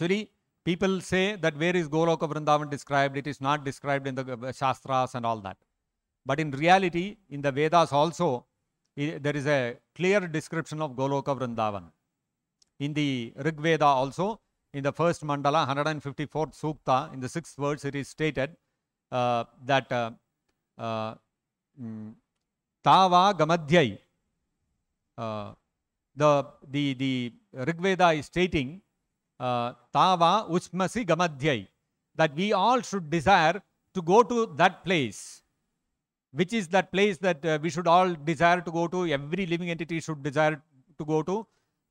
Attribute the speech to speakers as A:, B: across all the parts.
A: Actually, people say that where is Goloka Vrindavan described? It is not described in the uh, Shastras and all that. But in reality, in the Vedas also, there is a clear description of Goloka Vrindavan. In the Rig Veda also, in the first mandala, 154th sukta, in the sixth verse, it is stated uh, that uh, uh, mm, Tava Gamadhyai, uh, the, the, the Rig Veda is stating tava usmasi gamadhyai that we all should desire to go to that place, which is that place that uh, we should all desire to go to, every living entity should desire to go to,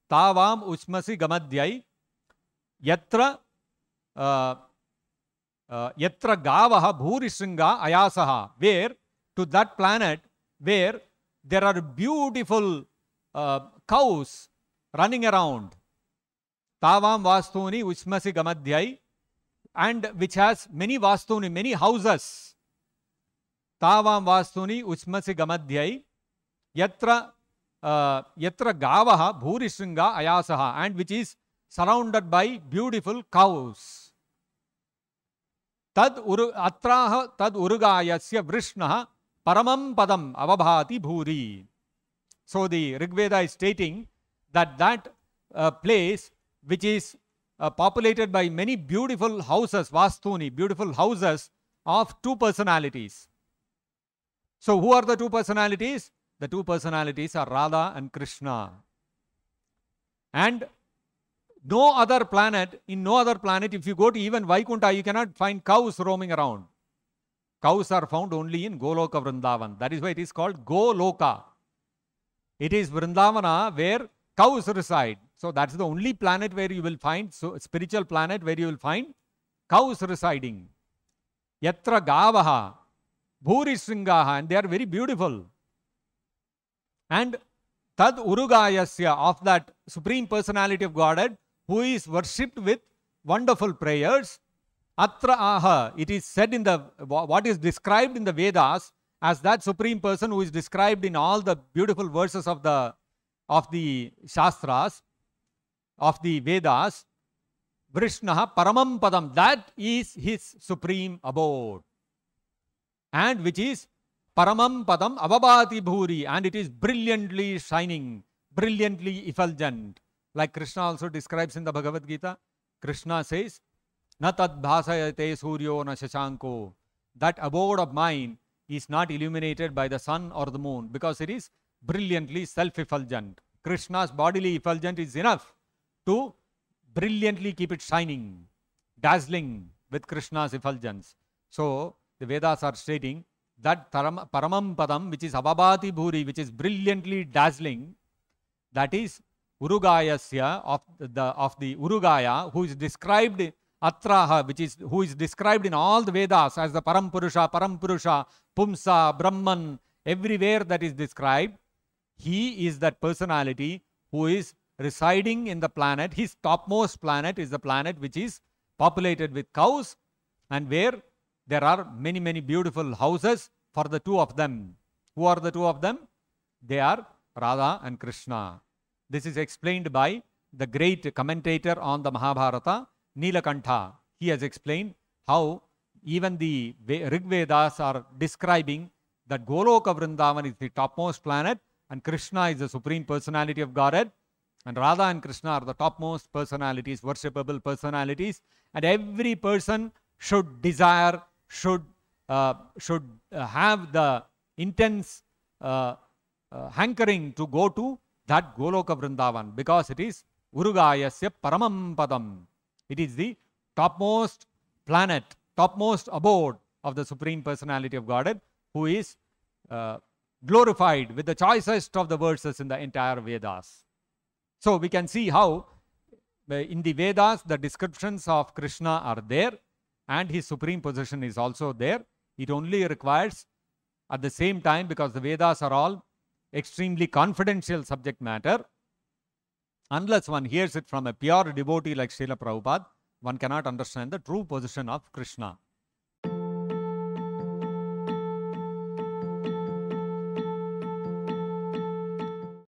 A: tavam usmasi gamadhyai yatra uh, uh, yatra gavah bhurishringa ayasaha, where to that planet where there are beautiful uh, cows running around तावाम वास्तूनी उष्मसी गमध्याई and which has many वास्तूनी many houses तावाम वास्तूनी उष्मसी गमध्याई यत्र यत्र गाव भूरिशृंग अयास and which is surrounded by beautiful cows तद उरु अत्राह तद उरुगायस्य वृष्ण परमं पदम अवभाति भूरी so the Rigveda is stating that that place which is uh, populated by many beautiful houses, Vastuni, beautiful houses of two personalities. So who are the two personalities? The two personalities are Radha and Krishna. And no other planet, in no other planet, if you go to even Vaikunta, you cannot find cows roaming around. Cows are found only in Goloka Vrindavan. That is why it is called Goloka. It is Vrindavana where cows reside. So that's the only planet where you will find, so spiritual planet where you will find cows residing. Yatra Gavaha, Bhurishingaha, and they are very beautiful. And Tad Urugayasya, of that Supreme Personality of Godhead, who is worshipped with wonderful prayers. Atra Aha, it is said in the, what is described in the Vedas as that Supreme Person who is described in all the beautiful verses of the, of the Shastras of the Vedas, Vrishnaha Paramam Padam, that is his supreme abode. And which is Paramam Padam Avabhati Bhuri, and it is brilliantly shining, brilliantly effulgent. Like Krishna also describes in the Bhagavad Gita, Krishna says, Na tad bhasayate suryo na shashanko. That abode of mine is not illuminated by the sun or the moon because it is brilliantly self effulgent. Krishna's bodily effulgent is enough to brilliantly keep it shining, dazzling with Krishna's effulgence. So the Vedas are stating that paramam padam, which is ababati bhuri, which is brilliantly dazzling, that is Urugayasya of the of the Urugaya, who is described Atraha, which is who is described in all the Vedas as the Parampurusha, Parampurusha, Pumsa, Brahman, everywhere that is described, he is that personality who is residing in the planet. His topmost planet is the planet which is populated with cows and where there are many, many beautiful houses for the two of them. Who are the two of them? They are Radha and Krishna. This is explained by the great commentator on the Mahabharata, Nilakantha. He has explained how even the Rig Vedas are describing that Goloka Vrindavan is the topmost planet and Krishna is the supreme personality of Godhead and Radha and Krishna are the topmost personalities, worshipable personalities. And every person should desire, should, uh, should uh, have the intense uh, uh, hankering to go to that Goloka Vrindavan because it is Urugayasya Paramam Padam. It is the topmost planet, topmost abode of the Supreme Personality of Godhead who is uh, glorified with the choicest of the verses in the entire Vedas. So we can see how in the Vedas the descriptions of Krishna are there and his supreme position is also there. It only requires at the same time because the Vedas are all extremely confidential subject matter. Unless one hears it from a pure devotee like Srila Prabhupada, one cannot understand the true position of Krishna.